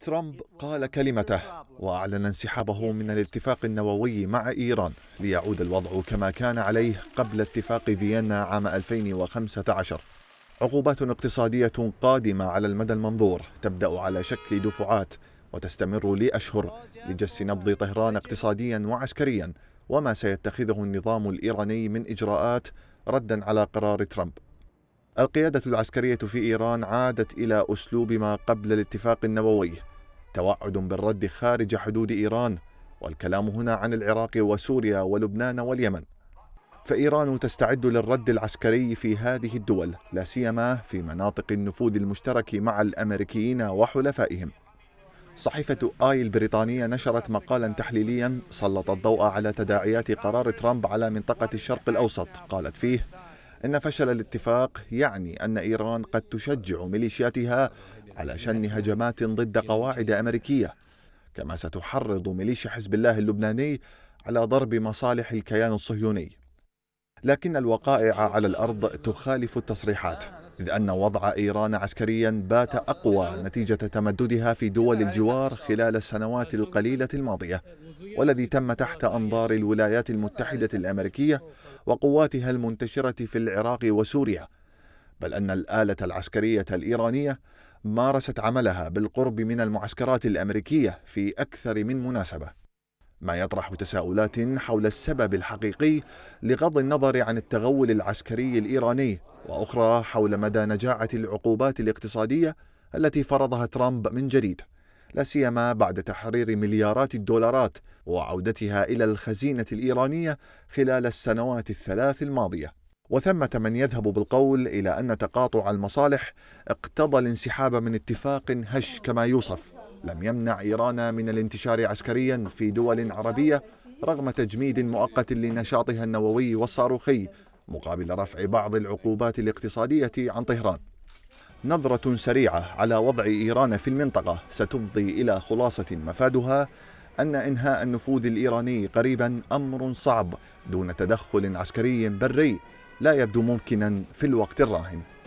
ترامب قال كلمته واعلن انسحابه من الاتفاق النووي مع ايران ليعود الوضع كما كان عليه قبل اتفاق فيينا عام 2015 عقوبات اقتصاديه قادمه على المدى المنظور تبدا على شكل دفعات وتستمر لاشهر لجس نبض طهران اقتصاديا وعسكريا وما سيتخذه النظام الايراني من اجراءات ردا على قرار ترامب القيادة العسكرية في إيران عادت إلى أسلوب ما قبل الاتفاق النووي توعد بالرد خارج حدود إيران والكلام هنا عن العراق وسوريا ولبنان واليمن فإيران تستعد للرد العسكري في هذه الدول لا سيما في مناطق النفوذ المشترك مع الأمريكيين وحلفائهم صحيفة آي البريطانية نشرت مقالا تحليليا سلط الضوء على تداعيات قرار ترامب على منطقة الشرق الأوسط قالت فيه أن فشل الاتفاق يعني أن إيران قد تشجع ميليشياتها على شن هجمات ضد قواعد أمريكية كما ستحرض ميليشيا حزب الله اللبناني على ضرب مصالح الكيان الصهيوني لكن الوقائع على الأرض تخالف التصريحات إذ أن وضع إيران عسكريا بات أقوى نتيجة تمددها في دول الجوار خلال السنوات القليلة الماضية والذي تم تحت أنظار الولايات المتحدة الأمريكية وقواتها المنتشرة في العراق وسوريا بل أن الآلة العسكرية الإيرانية مارست عملها بالقرب من المعسكرات الأمريكية في أكثر من مناسبة ما يطرح تساؤلات حول السبب الحقيقي لغض النظر عن التغول العسكري الإيراني وأخرى حول مدى نجاعة العقوبات الاقتصادية التي فرضها ترامب من جديد لا سيما بعد تحرير مليارات الدولارات وعودتها إلى الخزينة الإيرانية خلال السنوات الثلاث الماضية وثمة من يذهب بالقول إلى أن تقاطع المصالح اقتضى الانسحاب من اتفاق هش كما يوصف لم يمنع إيران من الانتشار عسكريا في دول عربية رغم تجميد مؤقت لنشاطها النووي والصاروخي مقابل رفع بعض العقوبات الاقتصادية عن طهران نظرة سريعة على وضع إيران في المنطقة ستفضي إلى خلاصة مفادها أن إنهاء النفوذ الإيراني قريبا أمر صعب دون تدخل عسكري بري لا يبدو ممكنا في الوقت الراهن